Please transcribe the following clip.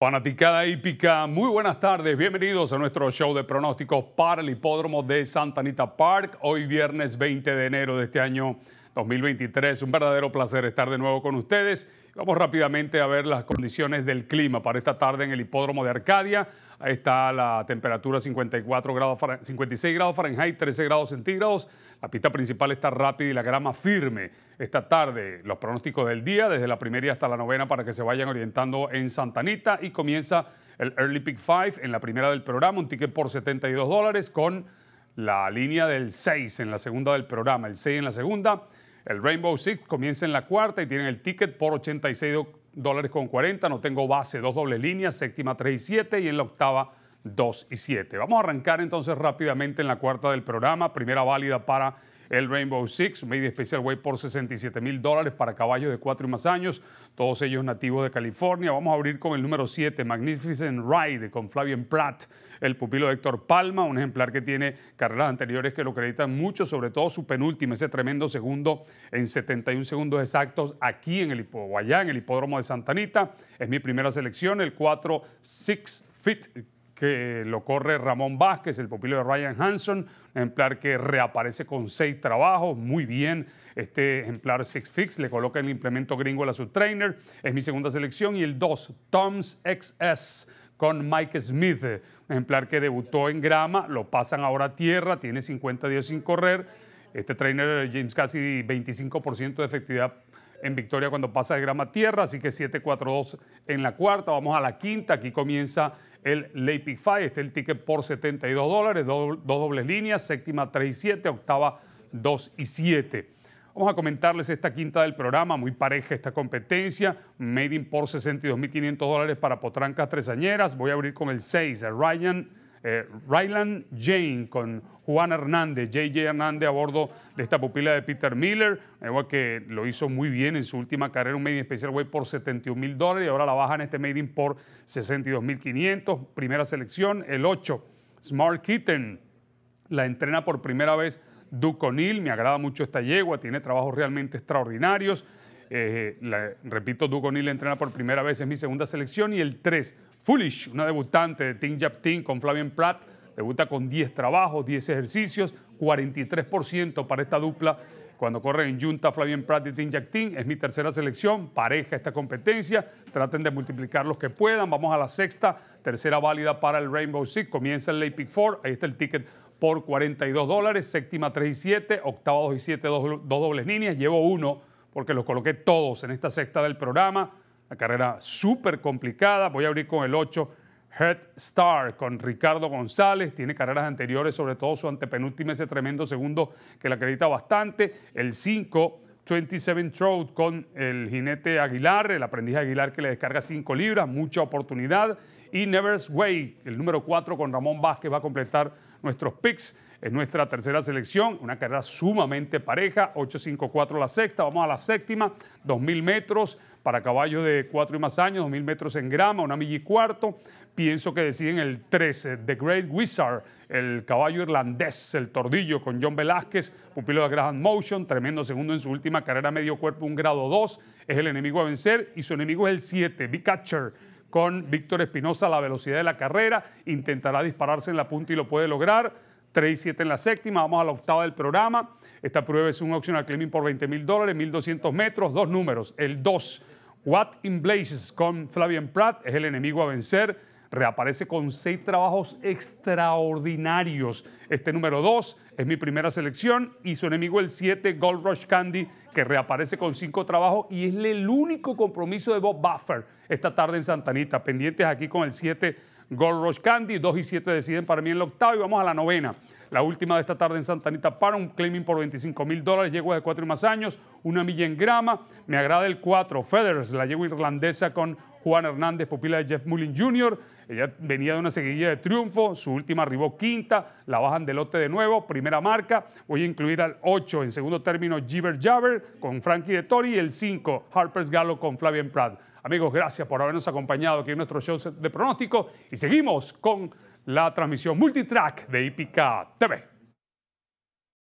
Fanaticada hípica, muy buenas tardes, bienvenidos a nuestro show de pronósticos para el hipódromo de Santa Anita Park, hoy viernes 20 de enero de este año 2023. Un verdadero placer estar de nuevo con ustedes. Vamos rápidamente a ver las condiciones del clima para esta tarde en el hipódromo de Arcadia. está la temperatura 54 grados, 56 grados Fahrenheit, 13 grados centígrados. La pista principal está rápida y la grama firme. Esta tarde, los pronósticos del día, desde la primera hasta la novena, para que se vayan orientando en Santanita. Y comienza el Early Pick 5 en la primera del programa, un ticket por 72 dólares con la línea del 6 en la segunda del programa, el 6 en la segunda. El Rainbow Six comienza en la cuarta y tienen el ticket por 86 dólares con 40. No tengo base, dos doble líneas, séptima 3 y 7 y en la octava 2 y 7. Vamos a arrancar entonces rápidamente en la cuarta del programa. Primera válida para el Rainbow Six, Made Special Way por 67 mil dólares para caballos de 4 y más años, todos ellos nativos de California. Vamos a abrir con el número 7, Magnificent Ride, con Flavian Pratt, el pupilo de Héctor Palma, un ejemplar que tiene carreras anteriores que lo acreditan mucho, sobre todo su penúltimo, ese tremendo segundo en 71 segundos exactos aquí en el, en el hipódromo de Santanita. Es mi primera selección, el 4 Six Fit que eh, lo corre Ramón Vázquez, el pupilo de Ryan Hanson, ejemplar que reaparece con seis trabajos, muy bien. Este ejemplar Six Fix le coloca el implemento gringo a su trainer. es mi segunda selección. Y el 2, Tom's XS con Mike Smith, ejemplar que debutó en grama, lo pasan ahora a tierra, tiene 50 días sin correr. Este trainer James Cassidy, 25% de efectividad en victoria cuando pasa de grama tierra, así que 7-4-2 en la cuarta, vamos a la quinta, aquí comienza el Leipzig Five, este es el ticket por 72 dólares, dos dobles líneas, séptima 3 y 7, octava 2 y 7. Vamos a comentarles esta quinta del programa, muy pareja esta competencia, Made in por 62.500 dólares para Potrancas Tresañeras, voy a abrir con el 6, Ryan eh, Rylan Jane con Juan Hernández, JJ Hernández a bordo de esta pupila de Peter Miller, igual eh, que lo hizo muy bien en su última carrera, un Made in Special Way por 71 mil dólares y ahora la baja en este Made in por 62 mil 500, primera selección, el 8, Smart Kitten, la entrena por primera vez Duke O'Neill, me agrada mucho esta yegua, tiene trabajos realmente extraordinarios. Eh, repito, Dugo O'Neill entrena por primera vez, es mi segunda selección. Y el 3, Foolish, una debutante de Team Japtin con Flavian Pratt. Debuta con 10 trabajos, 10 ejercicios, 43% para esta dupla. Cuando corren en Junta, Flavian Pratt y Team Jack es mi tercera selección, pareja esta competencia. Traten de multiplicar los que puedan. Vamos a la sexta, tercera válida para el Rainbow Six. Comienza el Late Pick 4. Ahí está el ticket por 42 dólares. Séptima 3 y 7, octava 2 y 7, dos, dobles líneas. Llevo uno porque los coloqué todos en esta sexta del programa. La carrera súper complicada. Voy a abrir con el 8, Head Star, con Ricardo González. Tiene carreras anteriores, sobre todo su antepenúltima, ese tremendo segundo que le acredita bastante. El 5, 27 Trout, con el jinete Aguilar, el aprendiz Aguilar que le descarga 5 libras, mucha oportunidad. Y Never's Way, el número 4 con Ramón Vázquez, va a completar nuestros picks. Es nuestra tercera selección, una carrera sumamente pareja, 8.54 la sexta, vamos a la séptima, 2.000 metros para caballos de 4 y más años, 2.000 metros en grama, una milla y cuarto. Pienso que deciden el 13, The Great Wizard, el caballo irlandés, el tordillo con John Velázquez, pupilo de Graham Motion, tremendo segundo en su última carrera medio cuerpo, un grado 2, es el enemigo a vencer y su enemigo es el 7, Big Catcher, con Víctor Espinosa la velocidad de la carrera, intentará dispararse en la punta y lo puede lograr 3 y 7 en la séptima. Vamos a la octava del programa. Esta prueba es un al climbing por 20 mil dólares, 1200 metros, dos números. El 2, What in Blazes con Flavian Pratt, es el enemigo a vencer. Reaparece con seis trabajos extraordinarios. Este número 2 es mi primera selección y su enemigo el 7, Gold Rush Candy, que reaparece con cinco trabajos y es el único compromiso de Bob Buffer esta tarde en Santanita. Pendientes aquí con el 7 Gold Rush Candy, 2 y 7 deciden para mí en el octavo y vamos a la novena. La última de esta tarde en Santa Anita para un claiming por 25 mil dólares, yegua de 4 y más años, una milla en grama. Me agrada el 4, Feathers, la yegua irlandesa con Juan Hernández, pupila de Jeff Mullin Jr. Ella venía de una seguidilla de triunfo, su última arribó quinta, la bajan de lote de nuevo, primera marca. Voy a incluir al 8, en segundo término, Giver Jabber con Frankie de Tori y el 5, Harper's Gallo con Flavian Pratt. Amigos, gracias por habernos acompañado aquí en nuestro show de pronóstico y seguimos con la transmisión multitrack de IPK TV.